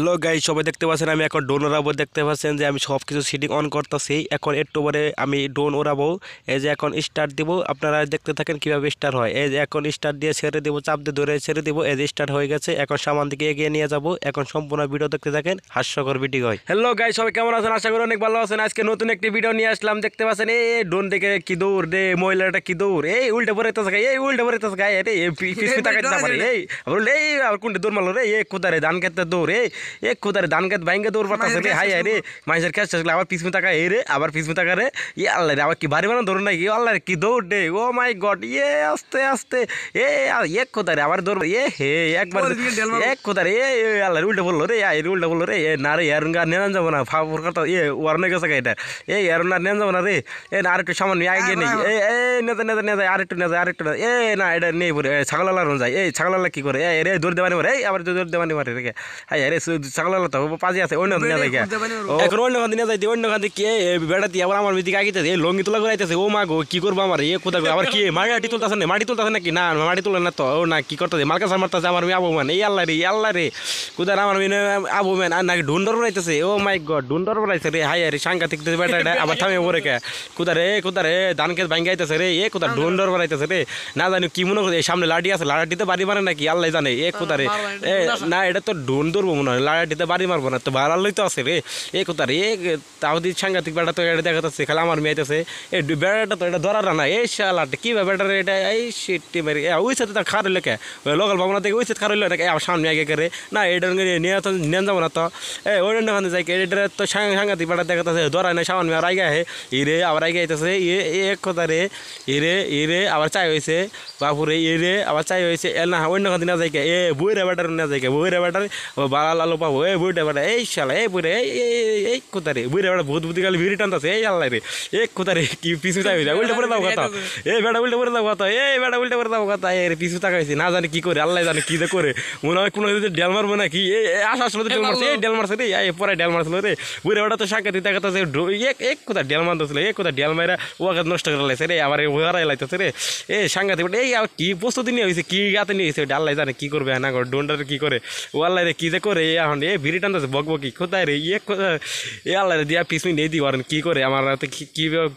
hello guy সবাই দেখতে পাচ্ছেন আমি এখন ডোন ওরাবো দেখতে পাচ্ছেন যে আমি সব কিছু সিটিং অন করতেছি এখন একটু পরে আমি ডোন ওরাবো এই যে এখন স্টার্ট দিব আপনারা দেখতে থাকেন কিভাবে স্টার হয় এই যে এখন স্টার্ট দিয়ে ছেড়ে দেবো চাপ দিয়ে ধরে ছেড়ে দেবো এই যে স্টার্ট হয়ে গেছে এখন সামান দিকে এগিয়ে নিয়ে যাবো এখন সম্পূর্ণ ভিডিও দেখতে থাকেন হাস্যকর ভিডিও হয় হ্যালো গাই সবাই কেমন আছেন আশা করি অনেক ভালো আছেন আজকে নতুন একটি ভিডিও নিয়ে আসলাম দেখতে পাচ্ছেন এই ডোন দেখে কি দৌড় রে মহিলাটা কি দৌড় এই উল্টে পরে তো এই উল্টে পরে তো গায়ে রে এই এই কোনটা দৌড় মারলো রে এ কোথায় রে ধান খেতে দৌড় এই এ কোথায় ধান খেত বাইন খেতে ওর রে হাই রে মাইসের খেত শেষ আবার পিছু তাকা এ রে আবার পিছু তাকা রে ই আল্লাহ রে আবার কি ভারী বানা ধরুন না কি আল্লাহ কি দৌড় রে ও মাই গড ইয়ে আস্তে আস্তে এ এক কোথায় রে আবার দৌড় এ হে একবার এক কোথায় রে এ আল্লাহ উল্টে বললো রে আই উল্টে বললো রে এ না রে এরুন গা নেন যাবো না ফাফর কথা এ ওয়ারনে গেছে এটা এ এরুন না নেন যাবো না রে এ আর একটু সামান্য আগে নেই এ এ নেতা নেতা নেতা আর একটু নেতা আর একটু এ না এটা নেই পরে ছাগলালা রুন যায় এই ছাগলালা কি করে এ রে দৌড় দেওয়ানি মারে এই আবার দৌড় দেওয়ানি মারে রে হাই রে ছাগল আলাদা হবে পাজি অন্য দিনে যাই অন্য দিনে যাইতে অন্য খান আবার আমার লঙ্গি তোলা করাইতেছে ও মা কি করবো আমার এ কোথা আবার কি মাটি তুলতেছে না মাটি তুলতেছে নাকি না মাটি তুলে না তো ও না কি করতেছে মার্কাস মারতেছে আমার মেয়ে আবু মান এই আল্লাহ রে আল্লাহ রে কোথায় আমার মেয়ে আবু ম্যান আর নাকি ঢুন্ডর বেড়াইতেছে ও মাই গড ঢুন্ডর বেড়াইছে রে হাই রে সাংঘাতিক বেটা আবার থামে ওরে কে কোথা রে কোথা রে ধান খেত ভাঙ্গাইতেছে রে এ কোথা ঢুন্ডর বেড়াইতেছে রে না জানি কি মনে করছে সামনে লাঠি আছে লাঠিতে বাড়ি মারে নাকি আল্লাহ জানে এ কোথা রে না এটা তো ঢুন মনে হয় লাড়াটিতে বাড়ি মারবো না তো ভাড়া লই তো আছে রে এ কোথা রে তাও দি সাংঘাতিক বেড়া তো এটা দেখাতেছে খালি আমার মেয়েতেছে এ বেড়াটা তো এটা ধরার না এই শালাটা কী রে এটা এই সিটটি মারি ওই সাথে তার খার হইলে কে লোকাল ভাবনা থেকে ওই সাথে খার হইলে না আমার সামনে আগে করে না এটা নিয়ে তো নিয়ে যাবো না তো এ ওই ওখানে যাই এটা তো সাংঘাতিক বেড়া দেখাতেছে ধরায় না সামনে আর আগে আহে ইরে আবার আগে আইতেছে ইয়ে এক কথা রে ইরে ইরে আবার চাই হয়েছে বাপুরে ইরে আবার চাই হয়েছে এ না অন্য কথা না যাই এ বইরে বেটার না যাই বই রে বেটার বালা লালো পাবো এই বুড়িটা বেড়া এই শালা এই বুড়ে এই এই কোথা রে বুড়ে বেড়া ভূত ভূতি গেলে ভিড়ি টানতাছে এই আল্লাহ রে এই কোথা রে কি পিছু চাই যা উল্টে পড়ে দাও কথা এই বেড়া উল্টে পড়ে দাও কথা এই বেড়া উল্টে পড়ে দাও কথা এই পিছু তাকাইছি না জানি কি করে আল্লাহ জানে কি যে করে মনে হয় কোনো যদি ডেল মারবো না কি এই আসা আসলো ডেল মারছে এই ডেল মারছে রে এই পরে ডেল মারছিল রে বুড়ে বেড়া তো কথা তাকাতাছে এক এক কোথা ডেল মারতেছিল এক কোথা ডেল মাইরা ওয়াকে নষ্ট করে লাইছে রে আবার ওয়ারাই লাইতেছে রে এ সাংঘাতিক এই কি প্রস্তুতি নিয়ে হয়েছে কি গাতে নিয়ে হয়েছে আল্লাহ জানে কি করবে না করে ডোনটার কি করে ও আল্লাহ রে কি যে করে এখন এ ভিড়ি টানতেছে বক কি কোথায় রে ইয়ে এ আল্লাহ দিয়া পিসমি নেই দিই করেন কী করে আমার হাতে কী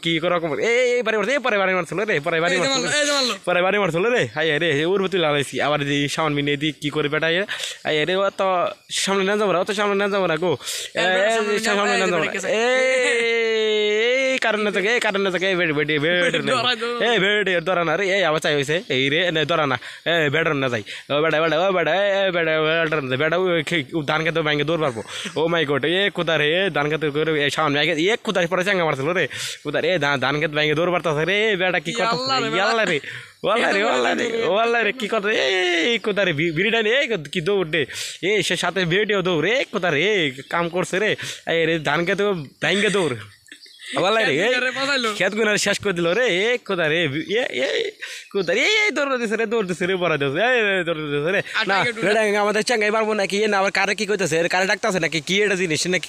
কী রকম এই বাড়ি মারছে পরে বাড়ি মারছিল রে পরে বাড়ি মারছিল পরে বাড়ি মারছিল রে হাই রে ওর ভিতরে লাগাইছি আবার যে সামনে নিয়ে দিই কী করে বেটাই আই রে অত সামনে না যাবো না অত সামনে না যাবো না গো সামনে না যাবো না এ কারণে এই কারণে থাকে এই বেড়ে বেড়ে বেড়ে এই বেড়ে ধরা না রে এই আবার চাই হয়েছে এই রে ধরা না এই বেড়ার না যাই ও বেড়া বেড়া ও বেড়া এ বেড়া বেড়ার না বেড়া ধান খেতে ব্যাংকে দৌড় পারবো ও মাই গোট এ কোথার রে ধান খেতে করে সামনে আগে এক কোথার পরে চাঙ্গা মারছিল রে কোথার এ ধান খেতে ব্যাংকে দৌড় পারতাছে রে বেড়া কি কথা ইয়াল্লা রে ওয়াল্লারে ওয়াল্লারে ওয়াল্লারে কি কথা রে কোথারে বিড়িটা রে কি দৌড় রে এ সে সাথে ভিডিও দৌড় রে কোথারে কাম করছে রে এ রে ধান খেতে ব্যাংকে দৌড় বলাই রে খেত গুনার শেষ করে দিল রে এ কোথা রে কোথা রে এই দৌড় দিছে রে দৌড় রে বড় দিছে দৌড় রে না আমাদের চাঙ্গাই পারবো নাকি এ না আবার কারে কি কইতেছে কারে ডাকতেছে নাকি কি এটা জিনিস নাকি